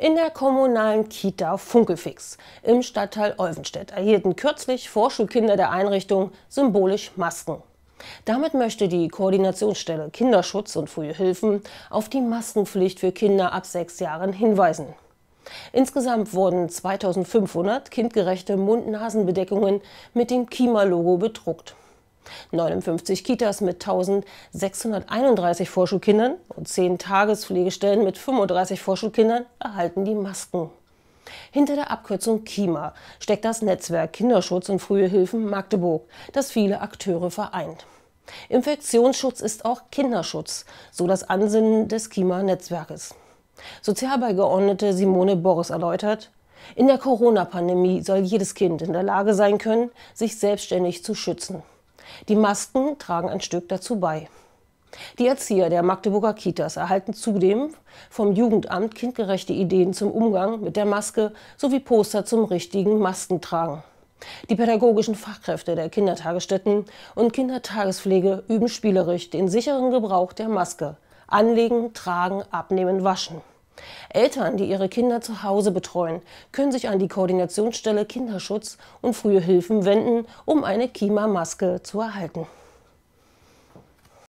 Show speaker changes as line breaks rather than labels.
In der kommunalen Kita Funkelfix im Stadtteil Olvenstedt erhielten kürzlich Vorschulkinder der Einrichtung symbolisch Masken. Damit möchte die Koordinationsstelle Kinderschutz und frühe Hilfen auf die Maskenpflicht für Kinder ab sechs Jahren hinweisen. Insgesamt wurden 2500 kindgerechte Mund-Nasen-Bedeckungen mit dem KIMA-Logo bedruckt. 59 Kitas mit 1631 Vorschulkindern und 10 Tagespflegestellen mit 35 Vorschulkindern erhalten die Masken. Hinter der Abkürzung KIMA steckt das Netzwerk Kinderschutz und frühe Hilfen Magdeburg, das viele Akteure vereint. Infektionsschutz ist auch Kinderschutz, so das Ansinnen des KIMA-Netzwerkes. Sozialbeigeordnete Simone Boris erläutert, in der Corona-Pandemie soll jedes Kind in der Lage sein können, sich selbstständig zu schützen. Die Masken tragen ein Stück dazu bei. Die Erzieher der Magdeburger Kitas erhalten zudem vom Jugendamt kindgerechte Ideen zum Umgang mit der Maske sowie Poster zum richtigen Maskentragen. Die pädagogischen Fachkräfte der Kindertagesstätten und Kindertagespflege üben spielerisch den sicheren Gebrauch der Maske. Anlegen, tragen, abnehmen, waschen. Eltern, die ihre Kinder zu Hause betreuen, können sich an die Koordinationsstelle Kinderschutz und frühe Hilfen wenden, um eine Kima-Maske zu erhalten.